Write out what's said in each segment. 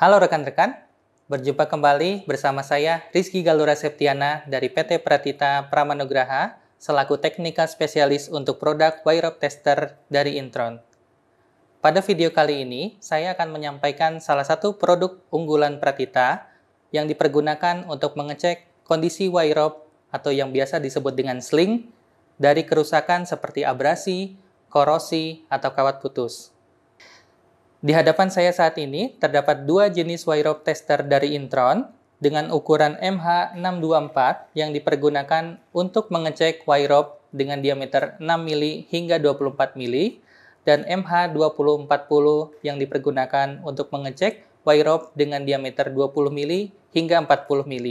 Halo rekan-rekan, berjumpa kembali bersama saya Rizky Galura Septiana dari PT Pratita Pramanugraha selaku teknika spesialis untuk produk rope Tester dari Intron. Pada video kali ini, saya akan menyampaikan salah satu produk unggulan Pratita yang dipergunakan untuk mengecek kondisi rope atau yang biasa disebut dengan sling dari kerusakan seperti abrasi, korosi, atau kawat putus. Di hadapan saya saat ini terdapat dua jenis wire rope tester dari Intron dengan ukuran MH624 yang dipergunakan untuk mengecek wire rope dengan diameter 6 mm hingga 24 mm dan MH2040 yang dipergunakan untuk mengecek wire rope dengan diameter 20 mm hingga 40 mm.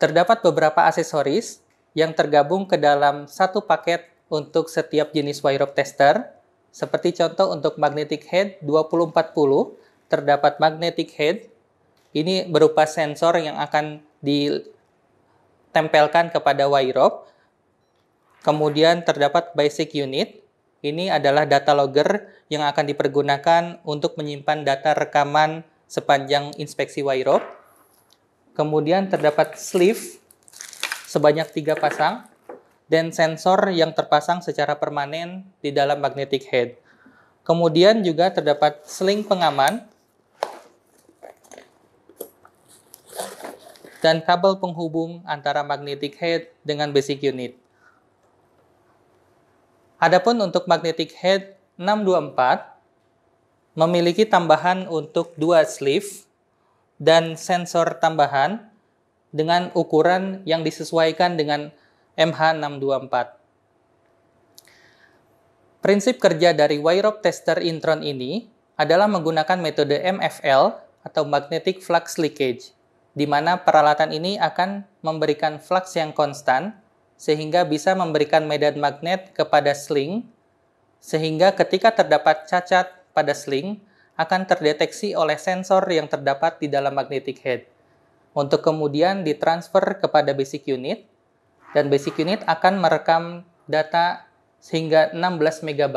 Terdapat beberapa aksesoris yang tergabung ke dalam satu paket untuk setiap jenis wire rope tester. Seperti contoh untuk magnetic head 2040 terdapat magnetic head. Ini berupa sensor yang akan ditempelkan kepada wire rope. Kemudian terdapat basic unit. Ini adalah data logger yang akan dipergunakan untuk menyimpan data rekaman sepanjang inspeksi wire rope. Kemudian terdapat sleeve sebanyak tiga pasang dan sensor yang terpasang secara permanen di dalam magnetic head. Kemudian juga terdapat sling pengaman dan kabel penghubung antara magnetic head dengan basic unit. Adapun untuk magnetic head 624 memiliki tambahan untuk dua sleeve dan sensor tambahan dengan ukuran yang disesuaikan dengan MH624. Prinsip kerja dari Wyrop tester intron ini adalah menggunakan metode MFL atau Magnetic Flux Leakage, di mana peralatan ini akan memberikan flux yang konstan sehingga bisa memberikan medan magnet kepada sling, sehingga ketika terdapat cacat pada sling, akan terdeteksi oleh sensor yang terdapat di dalam magnetic head, untuk kemudian ditransfer kepada basic unit, dan basic unit akan merekam data sehingga 16 MB.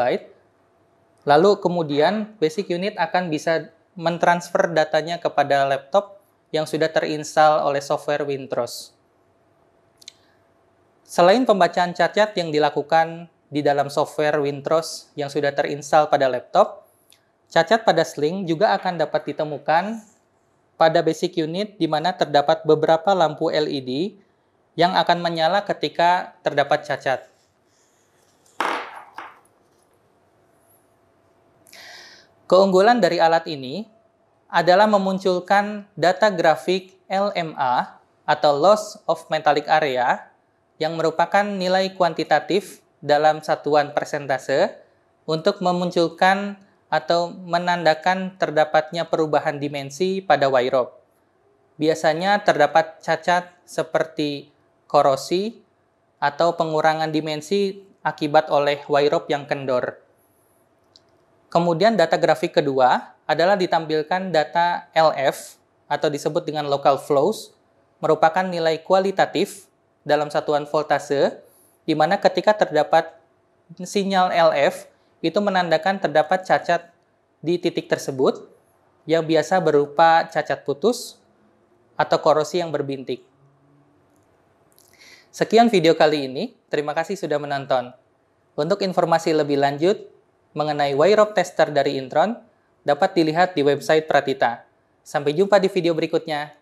Lalu kemudian basic unit akan bisa mentransfer datanya kepada laptop yang sudah terinstal oleh software Wintros. Selain pembacaan cacat yang dilakukan di dalam software Wintros yang sudah terinstal pada laptop, cacat pada sling juga akan dapat ditemukan pada basic unit di mana terdapat beberapa lampu LED yang akan menyala ketika terdapat cacat. Keunggulan dari alat ini adalah memunculkan data grafik LMA atau Loss of Metallic Area yang merupakan nilai kuantitatif dalam satuan persentase untuk memunculkan atau menandakan terdapatnya perubahan dimensi pada wire rope Biasanya terdapat cacat seperti korosi, atau pengurangan dimensi akibat oleh wire rope yang kendor. Kemudian data grafik kedua adalah ditampilkan data LF atau disebut dengan local flows, merupakan nilai kualitatif dalam satuan voltase, di mana ketika terdapat sinyal LF, itu menandakan terdapat cacat di titik tersebut, yang biasa berupa cacat putus atau korosi yang berbintik. Sekian video kali ini, terima kasih sudah menonton. Untuk informasi lebih lanjut mengenai Wirop Tester dari Intron, dapat dilihat di website Pratita. Sampai jumpa di video berikutnya.